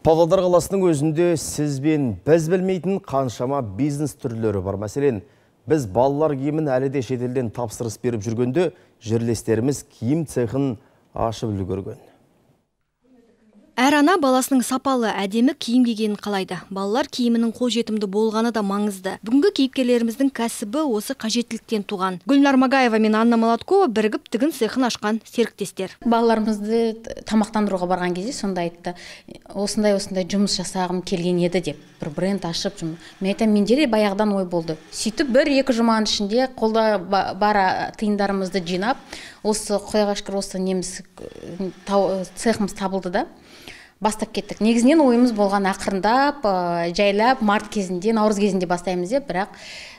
Павлодар қаласының өзінде сіз бен біз білмейтін қаншама бизнес түрлері бар. Мәселен, біз балалар киімін әлі де шетелден тапсырыс беріп жүргенде жерлестеріміз киім цехын ашып үлгерген әр ана баласының сапалы әдемі киім кигенін қалайды балалар киімінің қолжетімді болғаны да маңызды бүгінгі кейіпкерлеріміздің кәсібі осы қажеттіліктен туған гүлнар магаева мен анна молоткова бірігіп тігін цехын ашқан серіктестер балаларымызды тамақтандыруға барған кезде сонда айтты осындай осындай жұмыс жасағым келген еді деп бір бренд ашып мен айтамын менде де баяғыдан ой болды сөйтіп бір екі жұманың ішінде қолда бар тиындарымызды жинап осы құдайға шүкір осы неміз цехымыз табылды да бастап кеттік негізінен ойымыз болған ақырындап э, жайлап март кезінде наурыз кезінде бастаймыз деп бірақ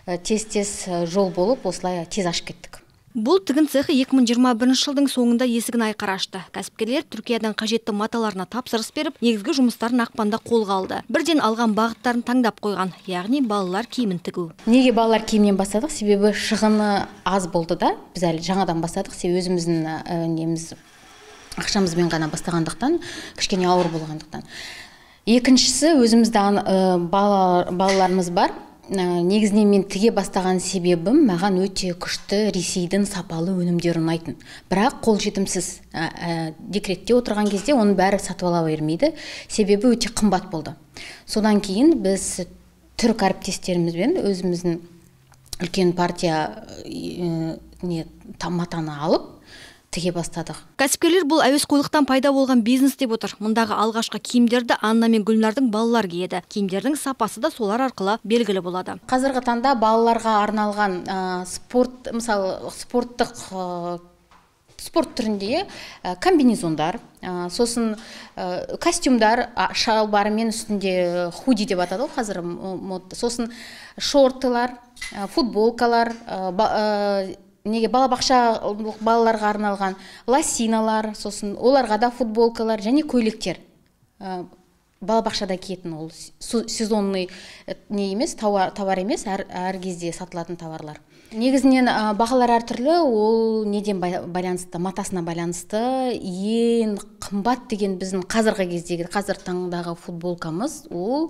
ә, тез тез э, жол болып осылай тез ашып кеттік бұл тігін цехы 2021 жылдың соңында есігін айқара ашты кәсіпкерлер түркиядан қажетті маталарына тапсырыс беріп негізгі жұмыстарын ақпанда қолға алды бірден алған бағыттарын таңдап қойған яғни балалар киімін тігу неге балалар киімінен бастадық себебі шығыны аз болды да біз әлі жаңадан бастадық себебі өзіміздің ә, неміз ақшамызбен ғана бастағандықтан кішкене ауыр болғандықтан екіншісі өзімізде ә, балаларымыз бар ә, негізінен мен тіге бастаған себебім маған өте күшті ресейдің сапалы өнімдері ұнайтын бірақ қолжетімсіз ә, ә, декретте отырған кезде оның бәрі сатып ала бермейді себебі өте қымбат болды содан кейін біз түрік әріптестерімізбен өзіміздің үлкен партия ә, не матаны алып тіге бастадық кәсіпкерлер бұл әуесқойлықтан пайда болған бизнес деп отыр мұндағы алғашқы киімдерді анна мен гүлнардың балалар киеді киімдердің сапасы да солар арқылы белгілі болады қазіргі таңда балаларға арналған ә, спорт мысалы спорттық ә, спорт түрінде ә, комбинезондар ә, сосын ә, костюмдар шалбарымен үстінде худи деп атады ғой қазір сосын шортылар футболкалар неге балабақша балаларға арналған лосиналар сосын оларға да футболкалар және көйлектер э, балабақшада киетін ол сезонный э, не емес тауар, товар емес әр, әр кезде сатылатын товарлар негізінен ә, бағалар әртүрлі ол неден байланысты матасына байланысты ең қымбат деген біздің қазіргі кездегі қазір таңдағы футболкамыз ол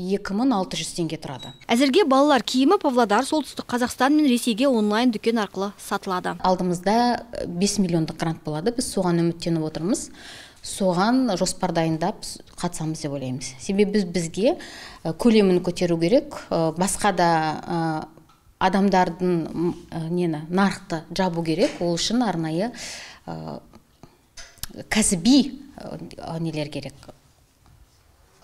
2600 теңге тұрады әзірге балалар киімі павлодар солтүстік қазақстан мен ресейге онлайн дүкен арқылы сатылады алдымызда 5 э, миллиондық грант болады біз соған үміттеніп отырмыз соған жоспар дайындап қатысамыз деп ойлаймыз себебі біз бізге көлемін көтеру керек басқа да адамдардың нені нарықты жабу керек ол үшін арнайы кәсіби нелер керек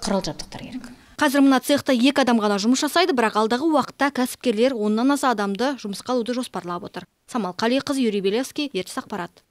құрал жабдықтар керек қазір мына цехта екі адам ғана жұмыс жасайды бірақ алдағы уақытта кәсіпкерлер оннан аса адамды жұмысқа алуды жоспарлап отыр самал қалиқызы юрий белевский ертіс ақпарат